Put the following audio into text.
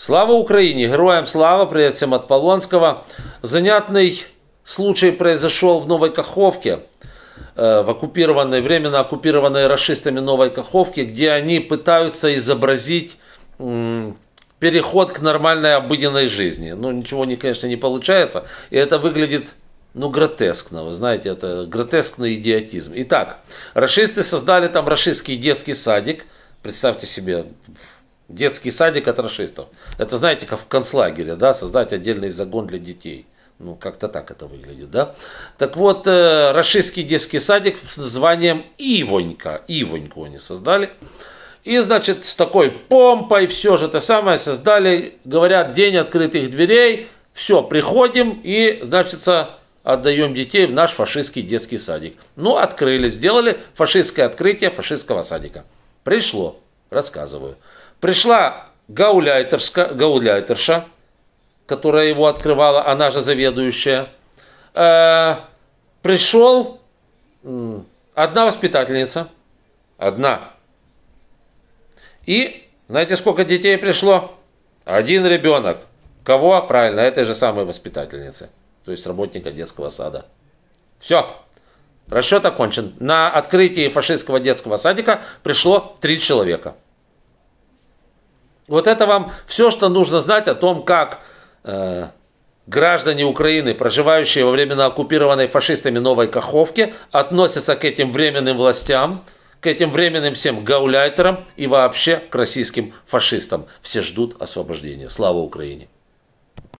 Слава Украине! Героям слава! Привет всем от Полонского. Занятный случай произошел в Новой Каховке, в оккупированной, временно оккупированной расистами Новой Каховки, где они пытаются изобразить переход к нормальной обыденной жизни. Ну, ничего, конечно, не получается. И это выглядит ну, гротескно, вы знаете, это гротескный идиотизм. Итак, расисты создали там расистский детский садик. Представьте себе, Детский садик от расистов. Это, знаете, как в концлагере, да, создать отдельный загон для детей. Ну, как-то так это выглядит, да? Так вот, э, расистский детский садик с названием Ивонька. Ивоньку они создали. И, значит, с такой помпой все же это самое создали. Говорят, день открытых дверей. Все, приходим и, значит, отдаем детей в наш фашистский детский садик. Ну, открыли, сделали фашистское открытие фашистского садика. Пришло, рассказываю. Пришла гауляйтерша, которая его открывала, она же заведующая. Э, пришел одна воспитательница, одна. И знаете, сколько детей пришло? Один ребенок. Кого? Правильно, этой же самой воспитательницы, то есть работника детского сада. Все, расчет окончен. На открытие фашистского детского садика пришло три человека – вот это вам все, что нужно знать о том, как э, граждане Украины, проживающие во временно оккупированной фашистами Новой Каховки, относятся к этим временным властям, к этим временным всем гауляйтерам и вообще к российским фашистам. Все ждут освобождения. Слава Украине!